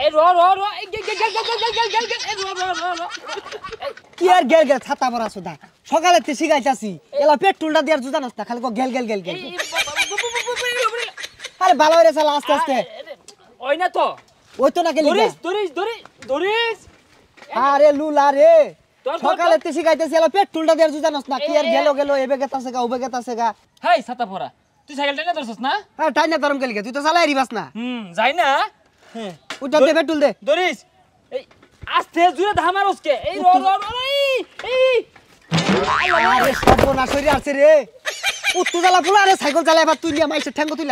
কি আর গেল গেল ছাতা পরা সুদা সকালে তে শিখাইতাছি এলা পেট্রোলটা দেওয়ার জুতা নস্তা খালি গেল গেল গেল গেল আরে ভালো আস্তে আস্তে ওই না তো ওই তো না গেলি দরিস দরিস দরিস আরে লুলা রে সকালে তে এলা নস্তা কি আর গেল গেল এবে গেতাছে গা ওবে গেতাছে গা হাই ছাতা পরা তুই সাইকেল টাইনা ধরছস না হ্যাঁ টাইনা ধরম গেল তুই তো চালাই রিবাস না হুম যাই না হ্যাঁ উঠা দে বেটুল দে দরিস এই আস্তে জুরে উসকে এই র র র এই আরে আছে রে উত্তু জ্বালা ফুলা আরে সাইকেল এবার তুই লিয়া মাইসে ঠ্যাঙ্গো তুই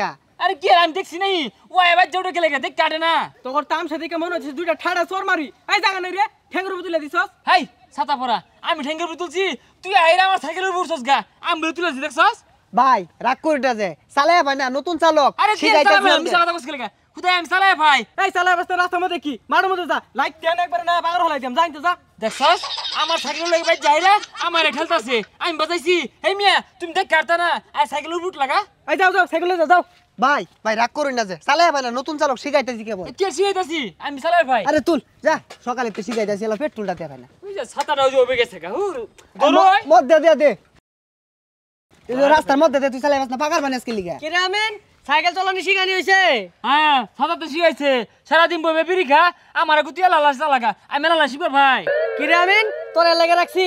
না আরে কি আমি দেখছি নাই ও এবার গেলে দেখ কাটে না তোর তাম সাথে কে মনে হচ্ছে দুইটা ঠাড়া চোর মারি এই জাগা নাই রে ঠ্যাঙ্গের বুতুলে দিছস হাই ছাতা পরা আমি ঠ্যাঙ্গের বুতুলছি তুই আইরা আমার সাইকেলের উপর গা আমি বুতুলেছি দেখছস ভাই রাগ করিটা যে চালায় ভাই না নতুন চালক আরে আমি খুদাই আমি চালাই ভাই এই চালাই ব্যস্ত রাস্তার মধ্যে কি মারুর মধ্যে যা লাইট দেন একবারে না পাগল হলাই দিম জানতে যা দেখছস আমার সাইকেল লই ভাই যাইরা আমারে খেলতাছে আমি বাজাইছি এই মিয়া তুমি দেখ কারতা না আই সাইকেল উঠ লাগা এই যাও যাও সাইকেল যাও যাও ভাই ভাই রাগ করুন না যে চালাই ভাই না নতুন চালক শিখাইতেছি কেবল কে শিখাইতেছি আমি চালাই ভাই আরে তুল যা সকালে তো শিখাইতেছি এলা পেট্রোলটা দেখায় না ওই যে ছাতাটা ওই ওবে গেছে গা হুর মদ দে দে দে রাস্তার মধ্যে তুই চালাই বাস না পাগার বানাস কে লিগা কিরামেন সাইকেল চালানো শিখানি হয়েছে হ্যাঁ সাঁতারতে শিখাইছে সারাদিন বইবে পিরিখা আমার গুতিয়া লালাস লাগা আমি লালা শিখবে ভাই কিরে রে আমিন তোর এলাকা রাখছি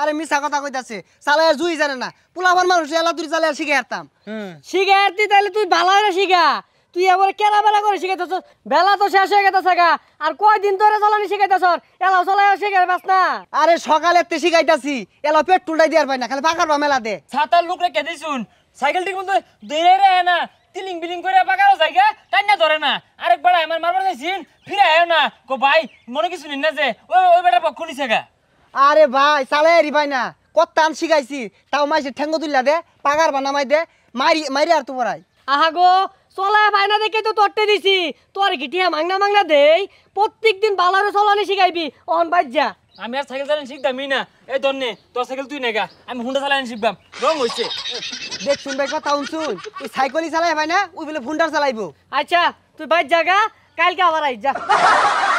আরে মিছা কথা কইতাছে চালায় জুই জানে না পোলাভার মানুষ এলা তুই চালায় শিখে হারতাম শিখে হারতি তাহলে তুই ভালো না শিখা তুই এবারে কেনা বেলা করে শিখাইতেছ বেলা তো শেষ হয়ে গেছে গা আর কয়দিন ধরে চালানি শিখাইতেছ এলাও চালাও শিখে পাস না আরে সকালে তে শিখাইতাছি এলাও টুলটাই দিয়ার পাই না খালি পাকার মেলা দে ছাতার লোক রেখে দিছুন সাইকেল ঠিক মতো দৌড়ে রে না তিলিং বিলিং করে পাকারও জায়গা তাই না ধরে না আরেক বেড়া আমার মারবার যাইছিন ফিরে আয় না গো ভাই মনে কিছু নিন না যে ওই ওই বেটা পক্ষ নিছে আরে ভাই চালাই রি ভাই না কত টান শিখাইছি তাও মাইছে ঠেঙ্গো তুললা দে পাগার বানামাই দে মারি মারি আর তোমার আহা গো চলা ভাই না দেখে তো তরতে দিছি তোর গিটিয়া মাংনা মাংনা দেই দিন বালারে চলানি শিখাইবি অন বাইর যা আমি আর সাইকেল চালানো শিখতামই না এই ধরনে তোর সাইকেল তুই নেগা আমি হুন্ডা চালানো শিখবাম রং হয়েছে দেখ শুনবে একবার তাও শুন তুই সাইকেলই চালাই ভাই না ওই বলে হুন্ডার চালাইবো আচ্ছা তুই বাইর জায়গা কালকে আবার আই যা